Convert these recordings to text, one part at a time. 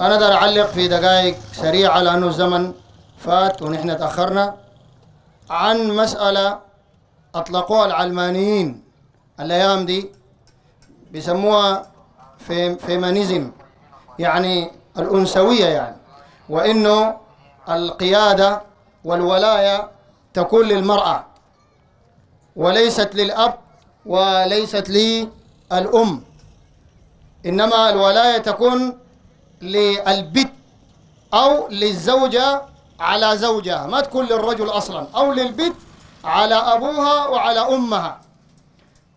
أنا أقدر أعلق في دقائق سريعة لأنه الزمن فات ونحن تأخرنا عن مسألة أطلقوها العلمانيين الأيام دي بيسموها فيمانيزم يعني الأنثوية يعني وإنه القيادة والولاية تكون للمرأة وليست للأب وليست للأم إنما الولاية تكون للبت أو للزوجة على زوجها ما تكون للرجل أصلا أو للبت على أبوها وعلى أمها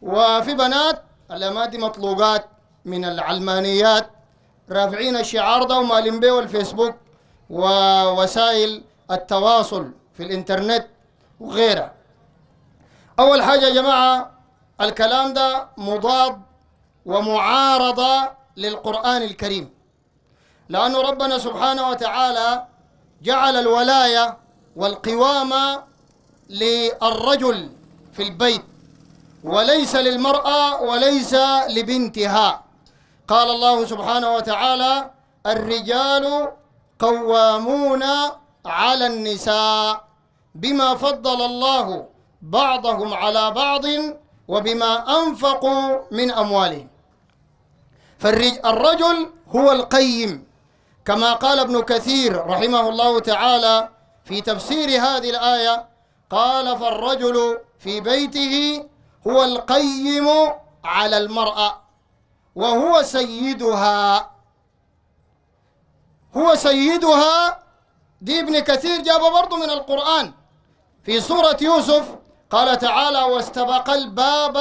وفي بنات الأمادي مطلوقات من العلمانيات رافعين الشعار ده ومالين بيه والفيسبوك ووسائل التواصل في الإنترنت وغيرها أول حاجة يا جماعة الكلام ده مضاد ومعارضة للقرآن الكريم لأن ربنا سبحانه وتعالى جعل الولاية والقوامة للرجل في البيت وليس للمرأة وليس لبنتها قال الله سبحانه وتعالى الرجال قوامون على النساء بما فضل الله بعضهم على بعض وبما أنفقوا من أموالهم فالرجل هو القيم كما قال ابن كثير رحمه الله تعالى في تفسير هذه الآية قال فالرجل في بيته هو القيم على المرأة وهو سيدها هو سيدها دي ابن كثير جابه برضه من القرآن في سورة يوسف قال تعالى واستبق الباب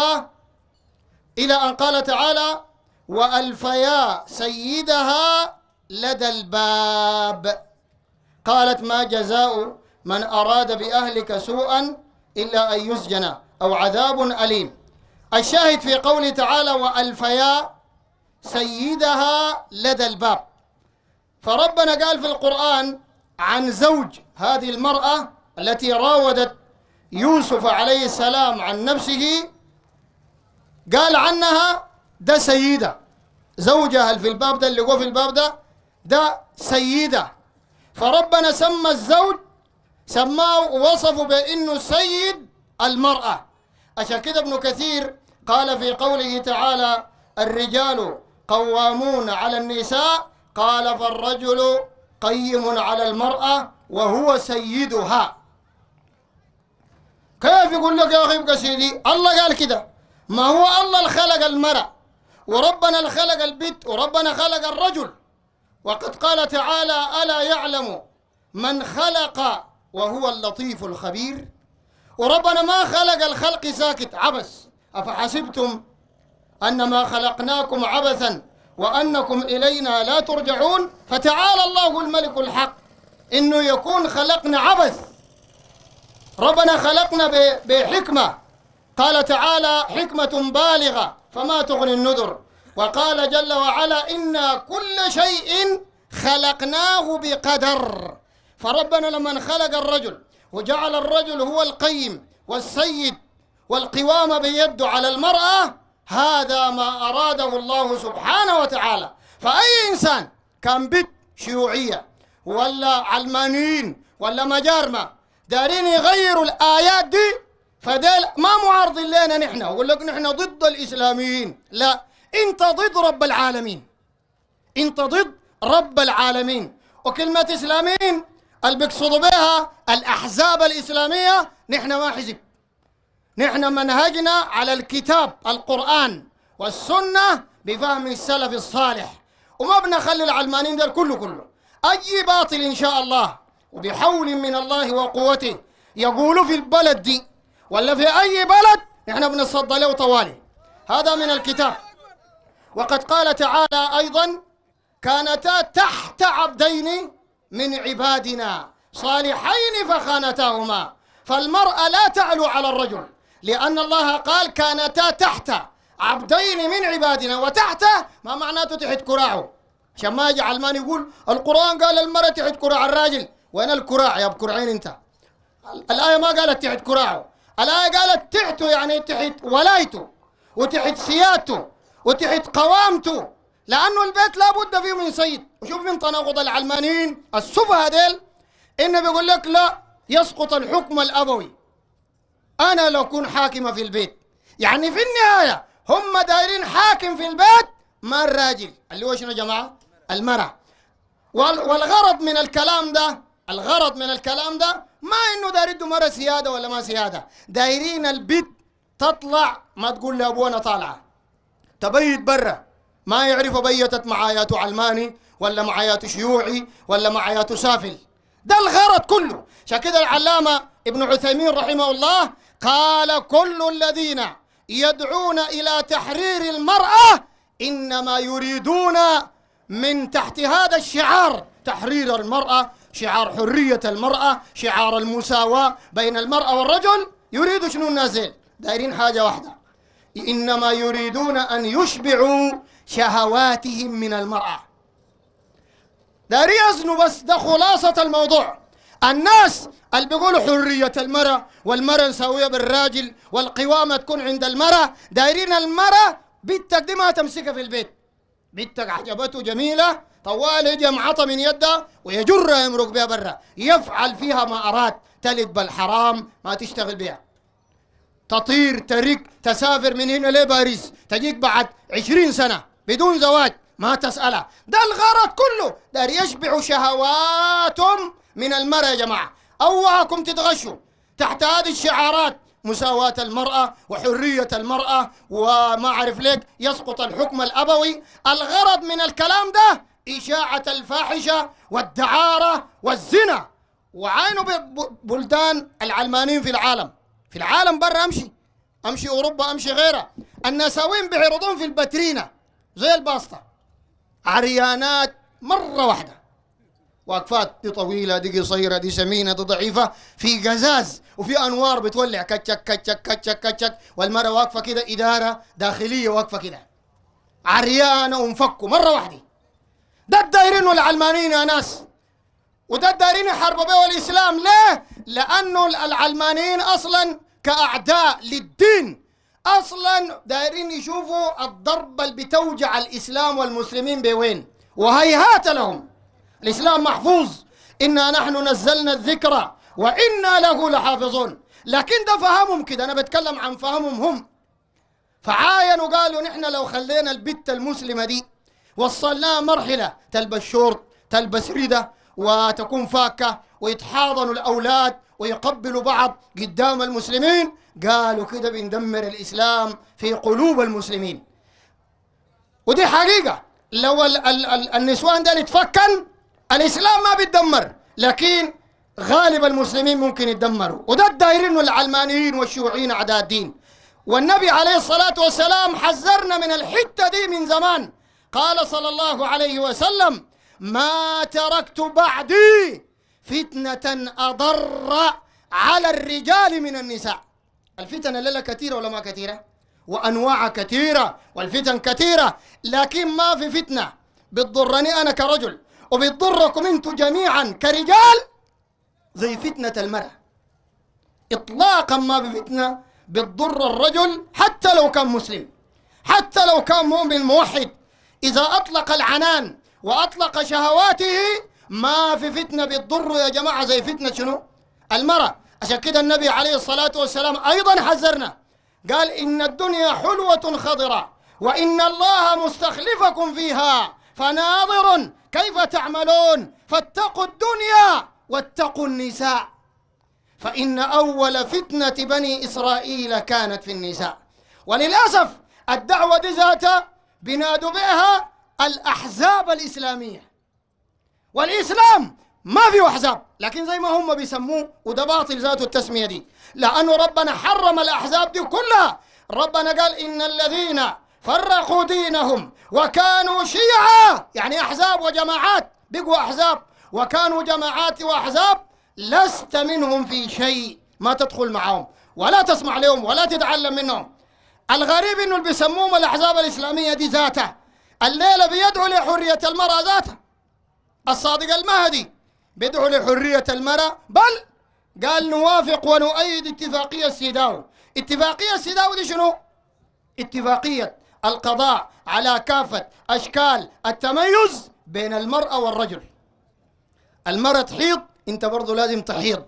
إلى أن قال تعالى وألفيا سيدها لدى الباب قالت ما جزاء من أراد بأهلك سوءا إلا أن يسجن أو عذاب أليم الشاهد في قوله تعالى وألفيا سيدها لدى الباب فربنا قال في القرآن عن زوج هذه المرأة التي راودت يوسف عليه السلام عن نفسه قال عنها ده سيدة زوجها في الباب ده اللي هو في الباب ده ده سيدة فربنا سمى الزوج سماه وصفه بأنه سيد المرأة عشان كده ابن كثير قال في قوله تعالى الرجال قوامون على النساء قال فالرجل قيم على المرأة وهو سيدها كيف يقول لك يا أخي ابقى سيدي الله قال كده ما هو الله اللي خلق المرأة وربنا اللي خلق البت وربنا خلق الرجل وقد قال تعالى ألا يعلم من خلق وهو اللطيف الخبير وربنا ما خلق الخلق ساكت عبس أفحسبتم أنما خلقناكم عبثا وأنكم إلينا لا ترجعون فتعالى الله الملك الحق إنه يكون خلقنا عبث ربنا خلقنا بحكمة قال تعالى حكمة بالغة فما تغني النذر وقال جل وعلا إنا كل شيء خلقناه بقدر فربنا لما خلق الرجل وجعل الرجل هو القيم والسيد والقوام بيده على المرأة هذا ما أراده الله سبحانه وتعالى فأي إنسان كان بيت شيوعية ولا علمانيين ولا مجارمة دارين يغيروا الآيات دي فديل ما معارضين لنا نحن أقول لك نحن ضد الإسلاميين لا انت ضد رب العالمين انت ضد رب العالمين وكلمة اسلاميين اللي بيقصدوا بها الاحزاب الاسلامية نحن ما حزب نحن منهجنا على الكتاب القرآن والسنة بفهم السلف الصالح وما بنخلي العلمانيين ده كله كله أي باطل إن شاء الله وبحول من الله وقوته يقول في البلد دي ولا في أي بلد نحن بنصد له طوالي هذا من الكتاب وقد قال تعالى أيضا كانتا تحت عبدين من عبادنا صالحين فخانتاهما فالمرأة لا تعلو على الرجل لأن الله قال كانتا تحت عبدين من عبادنا وتحته ما معناته تحت كراعه عشان ما يجي علمان يقول القرآن قال المرأة تحت كراع الراجل وين الكراع يا بكرعين انت الآية ما قالت تحت كراعه الآية قالت تحته يعني تحت ولايته وتحت سيادته وتحت قوامته لأنه البيت لابد فيه من سيد وشوف من تناقض العلمانيين السفهاء ديل إنه بيقول لك لا يسقط الحكم الأبوي أنا لو أكون حاكمة في البيت يعني في النهاية هم دايرين حاكم في البيت ما الراجل اللي هو شنو يا جماعة المرأة والغرض من الكلام ده الغرض من الكلام ده ما انه يدوا مرة سيادة ولا ما سيادة دايرين البيت تطلع ما تقول لأبونا طالعة تبيت برا ما يعرف بيتت معايات علماني ولا معايات شيوعي ولا معايات سافل ده الغرض كله عشان كده العلامة ابن عثيمين رحمه الله قال كل الذين يدعون إلى تحرير المرأة إنما يريدون من تحت هذا الشعار تحرير المرأة شعار حرية المرأة شعار المساواة بين المرأة والرجل يريد شنو النازل دايرين حاجة واحدة إنما يريدون أن يشبعوا شهواتهم من المرأة داري ريزنوا بس ده خلاصة الموضوع الناس اللي بيقولوا حرية المرأة والمرأة نساوية بالراجل والقوامة تكون عند المرأة دايرين المرأة بيتك دي ما تمسكها في البيت بيتك عجبته جميلة طوال يجي معطى من يدها ويجرها يمرق بها برا يفعل فيها ما أراد تلد بالحرام ما تشتغل بها تطير ترك تسافر من هنا لباريس تجيك بعد عشرين سنة بدون زواج ما تسألها ده الغرض كله دار يشبع شهواتهم من المرأة يا جماعة أوعكم تتغشوا تحت هذه الشعارات مساواة المرأة وحرية المرأة وما أعرف لك يسقط الحكم الأبوي الغرض من الكلام ده إشاعة الفاحشة والدعارة والزنا وعينوا بلدان العلمانيين في العالم في العالم برا امشي امشي اوروبا امشي غيرها النساوين بيعرضون في الباترينا زي الباسطه عريانات مره واحده واقفات دي طويله دي قصيره دي سمينه دي ضعيفه في قزاز وفي انوار بتولع كتشك كتشك كتشك كتشك والمره واقفه كده اداره داخليه واقفه كده عريانه ومفكوا مره واحده ده الدايرين والعلمانيين يا ناس وده الدايرين يحاربوا بيه الاسلام ليه؟ لانه العلمانيين اصلا كأعداء للدين أصلا دايرين يشوفوا الضربة اللي بتوجع الإسلام والمسلمين بوين وهيهات لهم الإسلام محفوظ إنا نحن نزلنا الذكرى وإنا له لحافظون لكن ده فهمهم كده أنا بتكلم عن فهمهم هم فعاينوا قالوا نحن لو خلينا البت المسلمة دي وصلناها مرحلة تلبس شورت تلبس ردة وتكون فاكة ويتحاضنوا الأولاد ويقبلوا بعض قدام المسلمين قالوا كده بندمر الإسلام في قلوب المسلمين ودي حقيقة لو الـ الـ الـ النسوان ده يتفكن الإسلام ما بيتدمر لكن غالب المسلمين ممكن يتدمروا وده الدايرين والعلمانيين والشيوعيين أعداء الدين والنبي عليه الصلاة والسلام حذرنا من الحتة دي من زمان قال صلى الله عليه وسلم ما تركت بعدي فتنة أضر على الرجال من النساء الفتن اللي كثيرة ولا ما كثيرة وأنواع كثيرة والفتن كثيرة لكن ما في فتنة بتضرني أنا كرجل وبتضركم أنتوا جميعا كرجال زي فتنة المرأة إطلاقا ما في فتنة بتضر الرجل حتى لو كان مسلم حتى لو كان مؤمن موحد إذا أطلق العنان وأطلق شهواته ما في فتنة بتضر يا جماعة زي فتنة شنو المرأة عشان كده النبي عليه الصلاة والسلام أيضا حذرنا قال إن الدنيا حلوة خضرة وإن الله مستخلفكم فيها فناظر كيف تعملون فاتقوا الدنيا واتقوا النساء فإن أول فتنة بني إسرائيل كانت في النساء وللأسف الدعوة دي ذاتها بنادوا بها الأحزاب الإسلامية والإسلام ما فيه أحزاب لكن زي ما هم بيسموه وده باطل ذاته التسمية دي لأنه ربنا حرم الأحزاب دي كلها ربنا قال إن الذين فرقوا دينهم وكانوا شيعا يعني أحزاب وجماعات بقوا أحزاب وكانوا جماعات وأحزاب لست منهم في شيء ما تدخل معهم ولا تسمع لهم ولا تتعلم منهم الغريب انه اللي بيسموهم الاحزاب الاسلاميه دي ذاته الليله بيدعو لحريه المراه ذاته الصادق المهدي بدعو لحرية المرأة بل قال نوافق ونؤيد اتفاقية سيداو اتفاقية سيداو دي شنو؟ اتفاقية القضاء على كافة أشكال التميز بين المرأة والرجل المرأة تحيض انت برضو لازم تحيض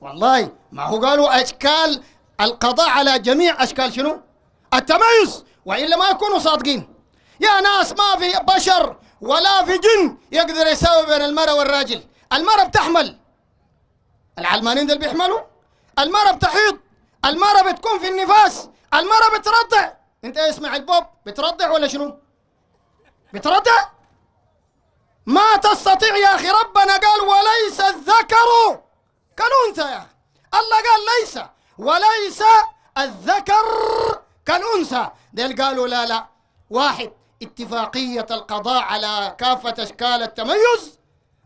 والله ما هو قالوا أشكال القضاء على جميع أشكال شنو؟ التميز وإلا ما يكونوا صادقين يا ناس ما في بشر ولا في جن يقدر يساوي بين المرأة والراجل المرأة بتحمل العلمانين دول بيحملوا المرأة بتحيض المرأة بتكون في النفاس المرأة بترضع انت اسمع البوب بترضع ولا شنو بترضع ما تستطيع يا أخي ربنا قال وليس الذكر كالأنثى يا أخي الله قال ليس وليس الذكر كالأنثى ديل قالوا لا لا واحد اتفاقية القضاء على كافة أشكال التميز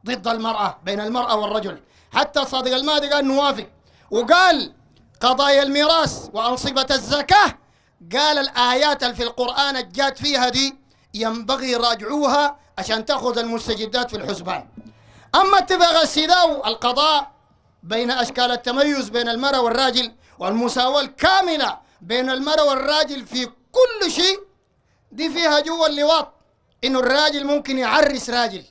ضد المرأة بين المرأة والرجل حتى صادق المهدي قال نوافق وقال قضايا الميراث وأنصبة الزكاة قال الآيات اللي في القرآن جات فيها دي ينبغي راجعوها عشان تأخذ المستجدات في الحسبان أما اتفاق السيداو القضاء بين أشكال التميز بين المرأة والراجل والمساواة الكاملة بين المرأة والراجل في كل شيء دي فيها جوا اللواط إنه الراجل ممكن يعرس راجل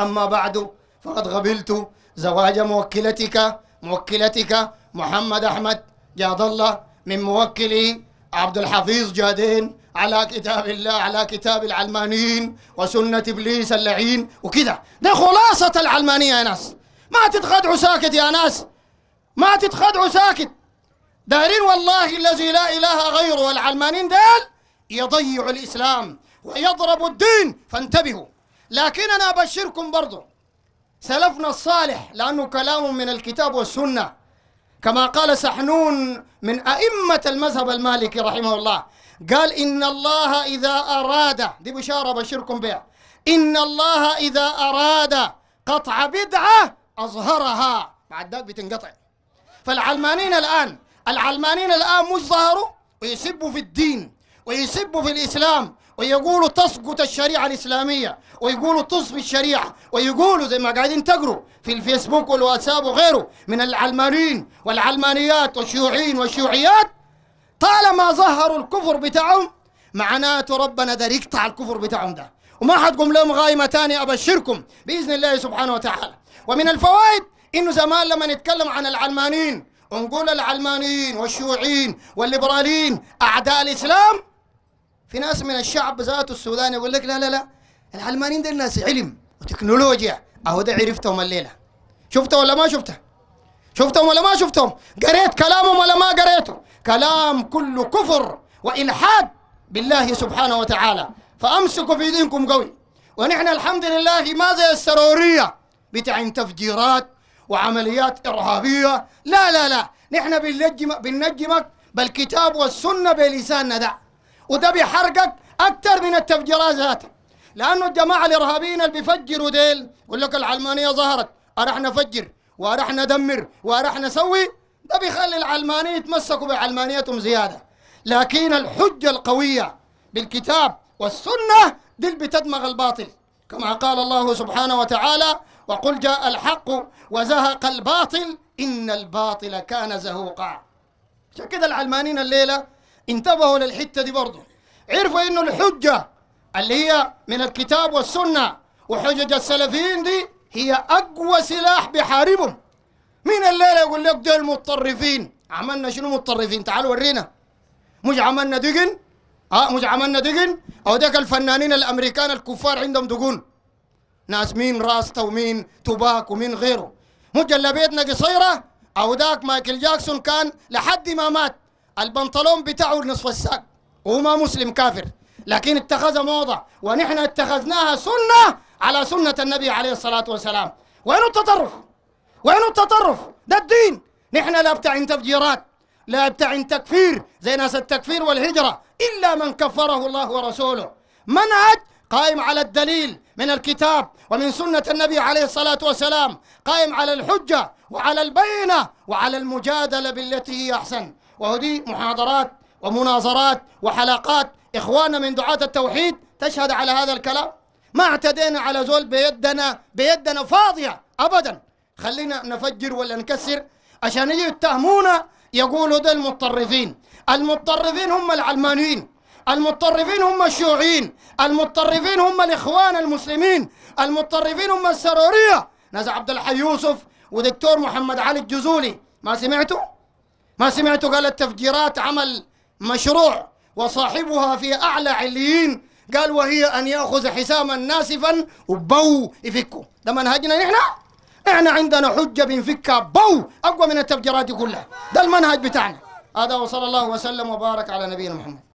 أما بعد فقد قبلت زواج موكلتك موكلتك محمد أحمد جاد الله من موكلي عبد الحفيظ جادين على كتاب الله على كتاب العلمانيين وسنة إبليس اللعين وكذا ده خلاصة العلمانية يا ناس ما تتخدعوا ساكت يا ناس ما تتخدعوا ساكت دارين والله الذي لا إله غيره والعلمانيين دال يضيع الإسلام ويضرب الدين فانتبهوا لكن أنا أبشركم برضو سلفنا الصالح لأنه كلام من الكتاب والسنة كما قال سحنون من أئمة المذهب المالكي رحمه الله قال إن الله إذا أراد دي بشارة بشركم بها إن الله إذا أراد قطع بدعة أظهرها بعد ذلك بتنقطع فالعلمانين الآن العلمانين الآن مش ظهروا ويسبوا في الدين ويسب في الإسلام ويقولوا تسقط الشريعة الإسلامية ويقولوا تصفي الشريعة ويقولوا زي ما قاعدين تقروا في الفيسبوك والواتساب وغيره من العلمانيين والعلمانيات والشيوعيين والشيوعيات طالما ظهروا الكفر بتاعهم معناته ربنا ده يقطع الكفر بتاعهم ده وما حتقوم لهم غايمة تانية أبشركم بإذن الله سبحانه وتعالى ومن الفوائد إنه زمان لما نتكلم عن العلمانيين ونقول العلمانيين والشيوعيين والليبراليين أعداء الإسلام في ناس من الشعب ذاته السوداني يقول لك لا لا لا العلمانيين دي ناس علم وتكنولوجيا اهو ده عرفتهم الليله شفتهم ولا ما شفتها شفتهم ولا ما شفتهم قريت كلامهم ولا ما قريته كلام كله كفر والحاد بالله سبحانه وتعالى فامسكوا في دينكم قوي ونحن الحمد لله ما زي السروريه بتاع تفجيرات وعمليات ارهابيه لا لا لا نحن بننجمك بالكتاب والسنه بلساننا ده وده بيحرقك أكثر من التفجيرات ذاتها لأنه الجماعة الإرهابيين اللي بيفجروا ديل يقول لك العلمانية ظهرت أرح نفجر وأرح ندمر وأرح نسوي ده بيخلي العلمانية يتمسكوا بعلمانيتهم زيادة لكن الحجة القوية بالكتاب والسنة دي اللي بتدمغ الباطل كما قال الله سبحانه وتعالى وقل جاء الحق وزهق الباطل إن الباطل كان زهوقا عشان كده العلمانيين الليلة انتبهوا للحتة دي برضه عرفوا إنه الحجة اللي هي من الكتاب والسنة وحجج السلفيين دي هي أقوى سلاح بحاربهم مين الليلة يقول لك دول المتطرفين عملنا شنو متطرفين تعالوا ورينا مش عملنا دقن اه مش عملنا دقن او ديك الفنانين الامريكان الكفار عندهم دقون ناس مين راستا ومين توباك ومين غيره مجلبيتنا قصيره او داك مايكل جاكسون كان لحد ما مات البنطلون بتاعه نصف الساق وهو ما مسلم كافر لكن اتخذ موضة ونحن اتخذناها سنة على سنة النبي عليه الصلاة والسلام وين التطرف؟ وين التطرف؟ ده الدين نحن لا بتاعين تفجيرات لا بتاعين تكفير زي ناس التكفير والهجرة إلا من كفره الله ورسوله منهج قائم على الدليل من الكتاب ومن سنة النبي عليه الصلاة والسلام قائم على الحجة وعلى البينة وعلى المجادلة بالتي هي أحسن وهذه محاضرات ومناظرات وحلقات إخواننا من دعاة التوحيد تشهد على هذا الكلام ما اعتدينا على زول بيدنا بيدنا فاضية أبدا خلينا نفجر ولا نكسر عشان يجي يتهمونا يقولوا ده المتطرفين المتطرفين هم العلمانيين المتطرفين هم الشيوعيين المتطرفين هم الإخوان المسلمين المتطرفين هم السرورية نزع عبد الحي يوسف ودكتور محمد علي الجزولي ما سمعتوا؟ ما سمعت قال التفجيرات عمل مشروع وصاحبها في أعلى عليين قال وهي أن يأخذ حساما ناسفا وبو يفكه ده منهجنا نحن احنا عندنا حجة بنفكها بو أقوى من التفجيرات كلها ده المنهج بتاعنا هذا وصلى الله وسلم وبارك على نبينا محمد